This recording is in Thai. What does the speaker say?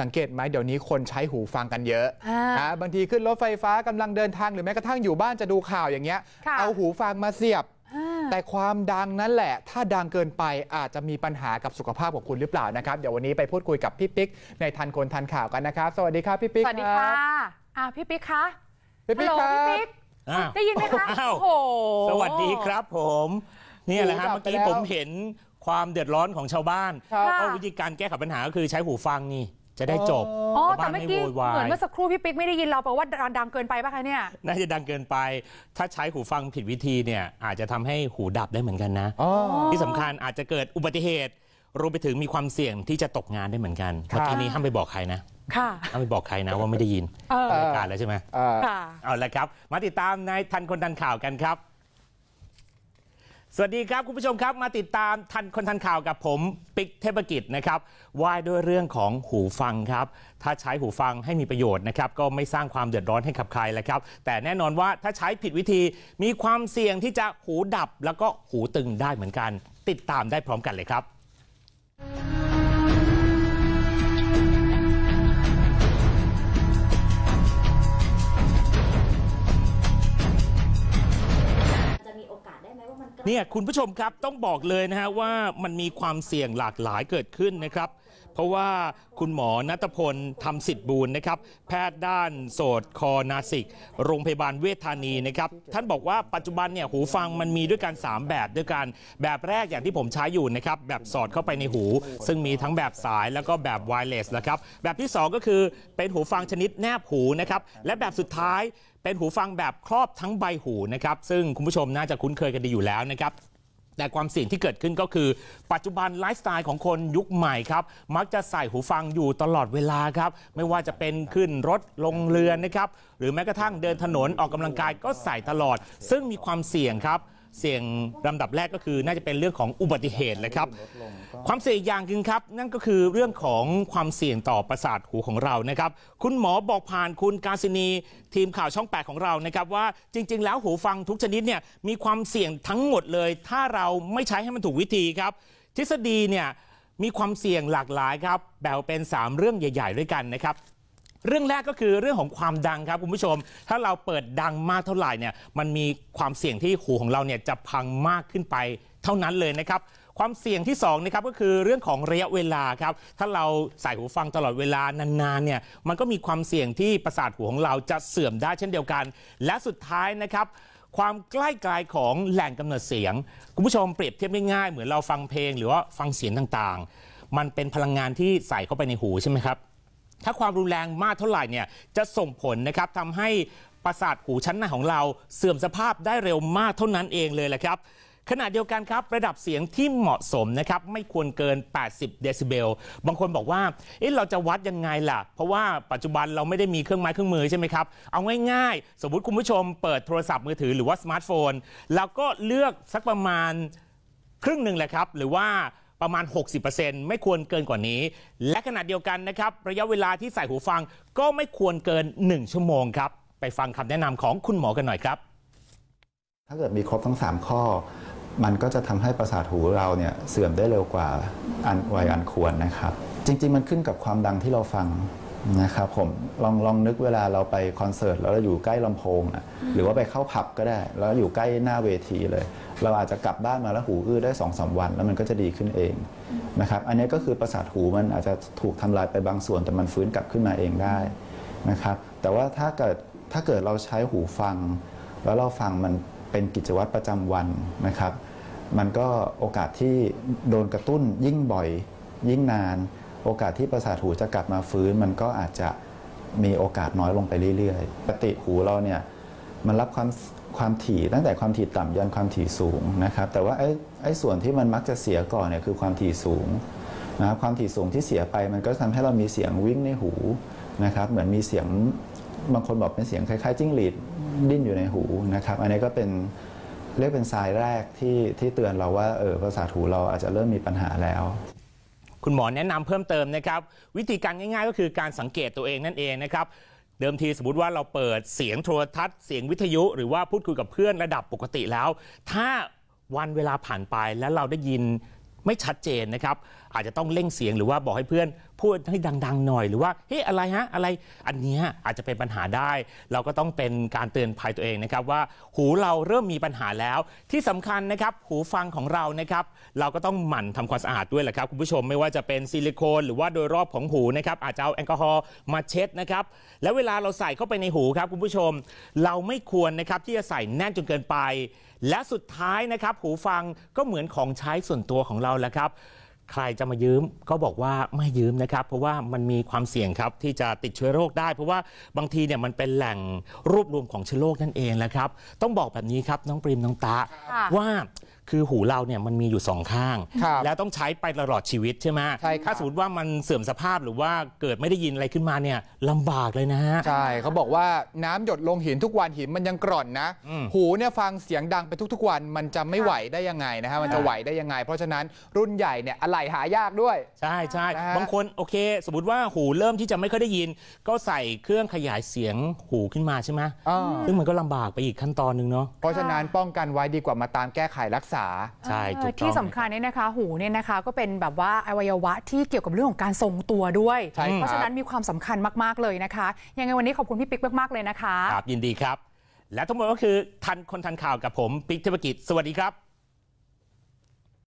สังเกตไหมเดี๋ยวนี้คนใช้หูฟังกันเยอะะบางทีขึ้นรถไฟฟ้ากำลังเดินทางหรือแม้กระทั่งอยู่บ้านจะดูข่าวอย่างเงี้ยเอาหูฟังมาเสียบ แต่ความดังนั่นแหละ ถ้าดังเกินไปอาจจะมีปัญหากับสุขภาพของคุณหรือเปล่านะครับเดี๋ยววันนี้ไปพูดคุยกับพี่ปิ๊กในทันคนทันข่าวกันนะครับ สวัสดีครับพี่ปิ๊กสวัสดีค่ะอ่าพี่ปิ๊กคะพี่ปิ๊กครับพี่ปิ๊กได้ยินไหมคะโอ้โหสวัสดีครับผมนี่แหละฮะเมื่อกี้ผมเห็นความเดือดร้อนของชาวบ้านก็วิธีการแก้ไขปัญหาก็คือใช้หูฟังนี่จะได้จบอ๋อแต่เมื่อไม่กี้โวยวายเหมือนเมื่อสักครู่พี่ปิ๊ก ไม่ได้ยินเราแปลว่าดังเกินไปป่ะคะเนี่ย น่าจะดังเกินไป ถ้าใช้หูฟังผิดวิธีเนี่ย อาจจะทำให้หูดับได้เหมือนกันนะอที่สำคัญอาจจะเกิดอุบัติเหตุ รวมไปถึงมีความเสี่ยงที่จะตกงานได้เหมือนกันเมื่อกี้นี้ห้ามไปบอกใครนะ ค่ะห้ามไปบอกใครนะว่าไม่ได้ยินอรายการแล้วใช่ไหมอ่าค่ะเอาละครับ มาติดตามในทันคนทันข่าวกันครับสวัสดีครับคุณผู้ชมครับ มาติดตามทันคนทันข่าวกับผมปิกเทพกิจนะครับว่ายด้วยเรื่องของหูฟังครับ ถ้าใช้หูฟังให้มีประโยชน์นะครับ ก็ไม่สร้างความเดือดร้อนให้กับใครเลยครับ แต่แน่นอนว่าถ้าใช้ผิดวิธีมีความเสี่ยงที่จะหูดับแล้วก็หูตึงได้เหมือนกัน ติดตามได้พร้อมกันเลยครับเนี่ยคุณผู้ชมครับต้องบอกเลยนะฮะว่ามันมีความเสี่ยงหลากหลายเกิดขึ้นนะครับเพราะว่าคุณหมอนัตพลทำสิทธิ์บูรณ์นะครับ แพทย์ด้านโสดคอนาสิกโรงพยาบาลเวชธานีนะครับ ท่านบอกว่าปัจจุบันเนี่ยหูฟังมันมีด้วยกัน 3 แบบด้วยกัน แบบแรกอย่างที่ผมใช้อยู่นะครับแบบสอดเข้าไปในหู ซึ่งมีทั้งแบบสายแล้วก็แบบไวเลสนะครับ แบบที่ 2 ก็คือเป็นหูฟังชนิดแนบหูนะครับ และแบบสุดท้ายเป็นหูฟังแบบครอบทั้งใบหูนะครับ ซึ่งคุณผู้ชมน่าจะคุ้นเคยกันดีอยู่แล้วนะครับแต่ความเสี่ยงที่เกิดขึ้นก็คือ ปัจจุบันไลฟ์สไตล์ของคนยุคใหม่ครับ มักจะใส่หูฟังอยู่ตลอดเวลาครับ ไม่ว่าจะเป็นขึ้นรถลงเรือนะครับ หรือแม้กระทั่งเดินถนนออกกำลังกายก็ใส่ตลอด ซึ่งมีความเสี่ยงครับเสี่ยงลำดับแรกก็คือน่าจะเป็นเรื่องของอุบัติเหตุเลยครับ ความเสี่ยงอย่างหนึ่งครับนั่นก็คือเรื่องของความเสี่ยงต่อประสาทหูของเรานะครับ คุณหมอบอกผ่านคุณกาซินี ทีมข่าวช่อง8ของเรานะครับว่าจริง ๆ แล้วหูฟังทุกชนิดเนี่ยมีความเสี่ยงทั้งหมดเลย ถ้าเราไม่ใช้ให้มันถูกวิธีครับ ทฤษฎีเนี่ยมีความเสี่ยงหลากหลายครับแบ่งเป็น3เรื่องใหญ่ๆ ด้วยกันนะครับเรื่องแรกก็คือเรื่องของความดังครับคุณผู้ชม ถ้าเราเปิดดังมากเท่าไหร่เนี่ยมันมีความเสี่ยงที่หูของเราเนี่ยจะพังมากขึ้นไปเท่านั้นเลยนะครับ ความเสี่ยงที่2นะครับก็คือเรื่องของระยะเวลาครับถ้าเราใส่หูฟังตลอดเวลานานๆเนี่ยมันก็มีความเสี่ยงที่ประสาทหูของเราจะเสื่อมได้เช่นเดียวกัน และสุดท้ายนะครับ ความใกล้ไกลของแหล่งกำเนิดเสียงคุณผู้ชมเปรียบเทียบง่ายๆเหมือนเราฟังเพลงหรือว่าฟังเสียงต่างๆ มันเป็นพลังงานที่ใส่เข้าไปในหูใช่ไหมครับถ้าความรุนแรงมากเท่าไหร่เนี่ย จะส่งผลนะครับทำให้ประสาทหูชั้นในของเราเสื่อมสภาพได้เร็วมากเท่านั้นเองเลยแหละครับขณะเดียวกันครับ ระดับเสียงที่เหมาะสมนะครับไม่ควรเกิน 80 เดซิเบลบางคนบอกว่าเอ๊ะเราจะวัดยังไงล่ะ เพราะว่าปัจจุบันเราไม่ได้มีเครื่องไม้เครื่องมือใช่ไหมครับ เอาง่ายๆ สมมุติคุณผู้ชมเปิดโทรศัพท์มือถือหรือว่าสมาร์ทโฟนแล้วก็เลือกสักประมาณครึ่งหนึ่งแหละครับหรือว่าประมาณ 60%ไม่ควรเกินกว่านี้ และขณะเดียวกันนะครับ ระยะเวลาที่ใส่หูฟังก็ไม่ควรเกิน 1 ชั่วโมงครับ ไปฟังคำแนะนำของคุณหมอกันหน่อยครับ ถ้าเกิดมีครบทั้ง 3 ข้อ มันก็จะทำให้ประสาทหูเราเนี่ยเสื่อมได้เร็วกว่าอันวัยอันควรนะครับ จริง ๆ มันขึ้นกับความดังที่เราฟังนะครับผมลองลองนึกเวลาเราไปคอนเสิร์ตแล้วเราอยู่ใกล้ลำโพงอ่ะหรือว่าไปเข้าผับก็ได้ แล้วอยู่ใกล้หน้าเวทีเลย เราอาจจะกลับบ้านมาแล้วหูอื้อได้สองสาวัน แล้วมันก็จะดีขึ้นเองนะครับอันนี้ก็คือประสาทหูมันอาจจะถูกทำลายไปบางส่วน แต่มันฟื้นกลับขึ้นมาเองได้นะครับแต่ว่าถ้าเกิดถ้าเกิดเราใช้หูฟัง แล้วเราฟังมันเป็นกิจวัตรประจำวันนะครับมันก็โอกาสที่โดนกระตุ้นยิ่งบ่อยยิ่งนานโอกาสที่ประสาทหูจะกลับมาฟื้น มันก็อาจจะมีโอกาสน้อยลงไปเรื่อยๆปกติหูเราเนี่ยมันรับความความถี่ตั้งแต่ความถี่ต่ำยันความถี่สูงนะครับ แต่ว่าไอ้ไอ้ส่วนที่มันมักจะเสียก่อนเนี่ยคือความถี่สูงนะครับ ความถี่สูงที่เสียไปมันก็ทำให้เรามีเสียงวิ่งในหูนะครับ เหมือนมีเสียงบางคนบอกเป็นเสียงคล้ายๆจิ้งหรีดดิ้นอยู่ในหูนะครับ อันนี้ก็เป็นเรียกเป็นสายแรกที่ที่เตือนเราว่าเออประสาทหูเราอาจจะเริ่มมีปัญหาแล้วคุณหมอแนะนำเพิ่มเติมนะครับ วิธีการง่ายๆก็คือการสังเกตตัวเองนั่นเองนะครับ เดิมทีสมมติว่าเราเปิดเสียงโทรทัศน์ เสียงวิทยุหรือว่าพูดคุยกับเพื่อนระดับปกติแล้ว ถ้าวันเวลาผ่านไปแล้วเราได้ยินไม่ชัดเจนนะครับอาจจะต้องเร่งเสียงหรือว่า บอกให้เพื่อนพูดให้ดัง ๆหน่อยหรือว่าเฮ้ยอะไรฮะอะไรอันนี้อาจจะเป็นปัญหาได้ เราก็ต้องเป็นการเตือนภัยตัวเองนะครับว่าหูเราเริ่มมีปัญหาแล้ว ที่สำคัญนะครับหูฟังของเรานะครับเราก็ต้องหมั่นทำความสะอาดด้วยแหละครับคุณผู้ชมไม่ว่าจะเป็นซิลิโคนหรือว่าโดยรอบของหูนะครับอาจจะเอาแอลกอฮอล์มาเช็ดนะครับแล้วเวลาเราใส่เข้าไปในหูครับคุณผู้ชมเราไม่ควรนะครับที่จะใส่แน่นจนเกินไปและสุดท้ายนะครับหูฟังก็เหมือนของใช้ส่วนตัวของเราแหละครับ ใครจะมายืมก็บอกว่าไม่ยืมนะครับ เพราะว่ามันมีความเสี่ยงครับที่จะติดเชื้อโรคได้ เพราะว่าบางทีเนี่ยมันเป็นแหล่งรวบรวมของเชื้อโรคนั่นเองแหละครับ ต้องบอกแบบนี้ครับน้องปริมน้องตาว่าคือหูเราเนี่ยมันมีอยู่สองข้าง แล้วต้องใช้ไปตลอดชีวิตใช่ไหมถ้าสมมติว่ามันเสื่อมสภาพหรือว่าเกิดไม่ได้ยินอะไรขึ้นมาเนี่ยลำบากเลยนะฮะใช่เขาบอกว่าน้ำหยดลงหินทุกวันหินมันยังกร่อนนะ หูเนี่ยฟังเสียงดังไปทุกๆวันมันจะไม่ไหวได้ยังไงนะฮะมันจะไหวได้ยังไง เพราะฉะนั้นรุ่นใหญ่เนี่ยอะไหล่หายากด้วย ใช่ใช่บางคนโอเค สมมติว่าหูเริ่มที่จะไม่ค่อยได้ยิน ก็ใส่เครื่องขยายเสียงหูขึ้นมาใช่ไหมซึ่งมันก็ลำบากไปอีกขั้นตอนนึงเนาะเพราะฉะนั้นป้องกันไว้ดีกว่ามาตามแก้ไขรักษาาใช่ที่สำคัญเนี่ยนะคะหูเนี่ยนะคะ ก็เป็นแบบว่าอวัยวะที่เกี่ยวกับเรื่องของการทรงตัวด้วย เพราะฉะนั้นมีความสำคัญมาก ๆ เลยนะคะ ยังไงวันนี้ขอบคุณพี่ปิ๊ก มาก ๆ เลยนะคะครับยินดีครับ และทั้งหมดก็คือ ทันคนทันข่าวกับผมปิ๊กธทพกิจสวัสดีครับ